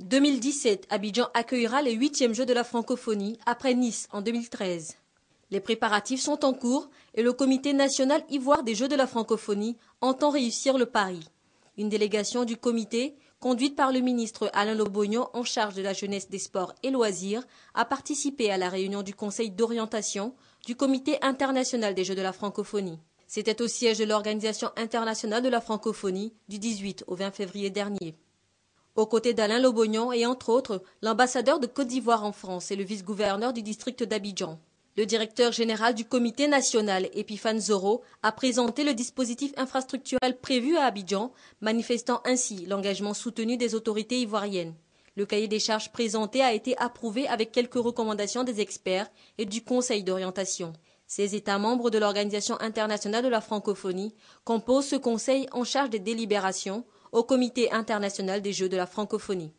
2017, Abidjan accueillera les huitièmes Jeux de la francophonie après Nice en 2013. Les préparatifs sont en cours et le Comité national ivoire des Jeux de la francophonie entend réussir le pari. Une délégation du comité, conduite par le ministre Alain Lobognon en charge de la jeunesse des sports et loisirs, a participé à la réunion du Conseil d'orientation du Comité international des Jeux de la francophonie. C'était au siège de l'Organisation internationale de la francophonie du 18 au 20 février dernier. Aux côtés d'Alain Lobognon et entre autres l'ambassadeur de Côte d'Ivoire en France et le vice-gouverneur du district d'Abidjan. Le directeur général du comité national, Epiphane Zoro, a présenté le dispositif infrastructurel prévu à Abidjan, manifestant ainsi l'engagement soutenu des autorités ivoiriennes. Le cahier des charges présenté a été approuvé avec quelques recommandations des experts et du Conseil d'orientation. Ces États membres de l'Organisation internationale de la francophonie composent ce Conseil en charge des délibérations, au Comité international des Jeux de la francophonie.